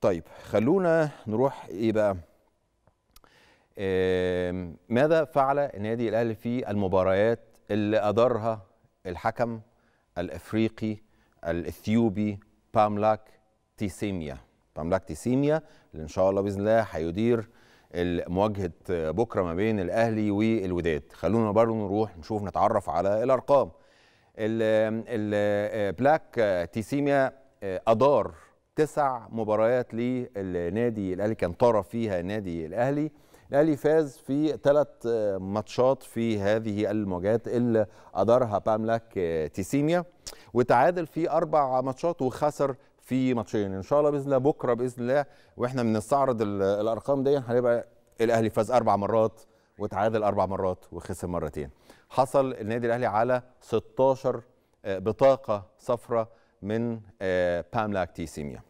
طيب خلونا نروح ايه بقى إيه ماذا فعل النادي الاهلي في المباريات اللي ادارها الحكم الافريقي الاثيوبي باملاك تيسيميا باملاك تيسيميا اللي ان شاء الله باذن الله هيدير مواجهه بكره ما بين الاهلي والوداد خلونا برضه نروح نشوف نتعرف على الارقام البلاك آه، تيسيميا آه، ادار تسع مباريات للنادي الاهلي كان طرف فيها النادي الاهلي الاهلي فاز في ثلاث ماتشات في هذه المواجهات اللي ادارها باملاك تيسيميا وتعادل في اربع ماتشات وخسر في ماتشين ان شاء الله باذن الله بكره باذن الله واحنا بنستعرض الارقام دي هنبقى الاهلي فاز اربع مرات وتعادل اربع مرات وخسر مرتين حصل النادي الاهلي على 16 آه، بطاقه صفراء من آه، باملاك تيسيميا